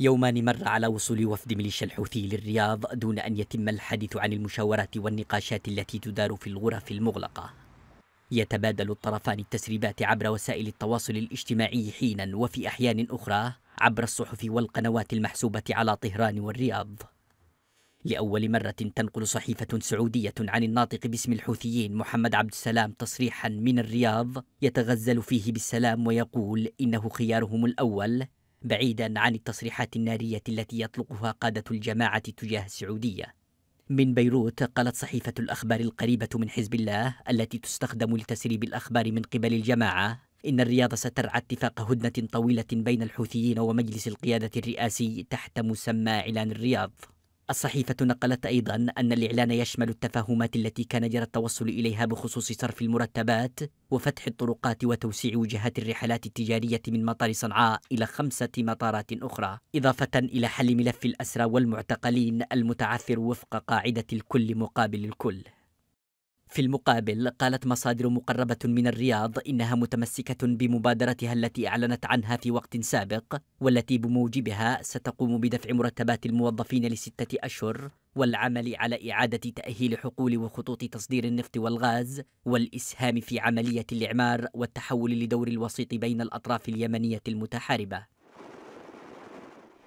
يومان مر على وصول وفد ميليشيا الحوثي للرياض دون أن يتم الحديث عن المشاورات والنقاشات التي تدار في الغرف المغلقة يتبادل الطرفان التسريبات عبر وسائل التواصل الاجتماعي حينا وفي أحيان أخرى عبر الصحف والقنوات المحسوبة على طهران والرياض لأول مرة تنقل صحيفة سعودية عن الناطق باسم الحوثيين محمد عبد السلام تصريحا من الرياض يتغزل فيه بالسلام ويقول إنه خيارهم الأول بعيدا عن التصريحات النارية التي يطلقها قادة الجماعة تجاه السعودية. من بيروت قالت صحيفة الأخبار القريبة من حزب الله التي تستخدم لتسريب الأخبار من قبل الجماعة إن الرياض سترعى اتفاق هدنة طويلة بين الحوثيين ومجلس القيادة الرئاسي تحت مسمى إعلان الرياض الصحيفة نقلت أيضا أن الإعلان يشمل التفاهمات التي كان جرى التوصل إليها بخصوص صرف المرتبات وفتح الطرقات وتوسيع وجهات الرحلات التجارية من مطار صنعاء إلى خمسة مطارات أخرى إضافة إلى حل ملف الأسرى والمعتقلين المتعثر وفق قاعدة الكل مقابل الكل في المقابل قالت مصادر مقربة من الرياض إنها متمسكة بمبادرتها التي أعلنت عنها في وقت سابق والتي بموجبها ستقوم بدفع مرتبات الموظفين لستة أشهر والعمل على إعادة تأهيل حقول وخطوط تصدير النفط والغاز والإسهام في عملية الإعمار والتحول لدور الوسيط بين الأطراف اليمنية المتحاربة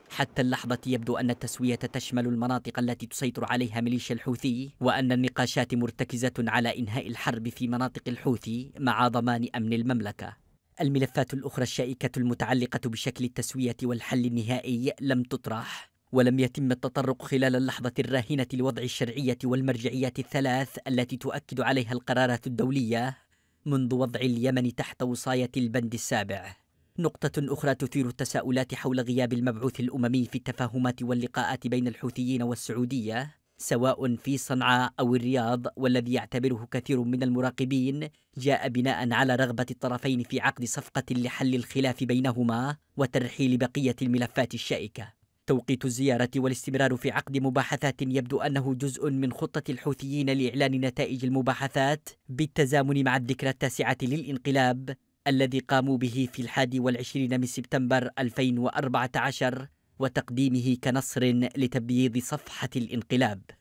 حتى اللحظة يبدو أن التسوية تشمل المناطق التي تسيطر عليها ميليشيا الحوثي وأن النقاشات مرتكزة على إنهاء الحرب في مناطق الحوثي مع ضمان أمن المملكة الملفات الأخرى الشائكة المتعلقة بشكل التسوية والحل النهائي لم تطرح ولم يتم التطرق خلال اللحظة الراهنة لوضع الشرعية والمرجعيات الثلاث التي تؤكد عليها القرارات الدولية منذ وضع اليمن تحت وصاية البند السابع نقطة أخرى تثير التساؤلات حول غياب المبعوث الأممي في التفاهمات واللقاءات بين الحوثيين والسعودية سواء في صنعاء أو الرياض والذي يعتبره كثير من المراقبين جاء بناء على رغبة الطرفين في عقد صفقة لحل الخلاف بينهما وترحيل بقية الملفات الشائكة توقيت الزيارة والاستمرار في عقد مباحثات يبدو أنه جزء من خطة الحوثيين لإعلان نتائج المباحثات بالتزامن مع الذكرى التاسعة للانقلاب الذي قاموا به في الحادي والعشرين من سبتمبر 2014 وتقديمه كنصر لتبييض صفحة الانقلاب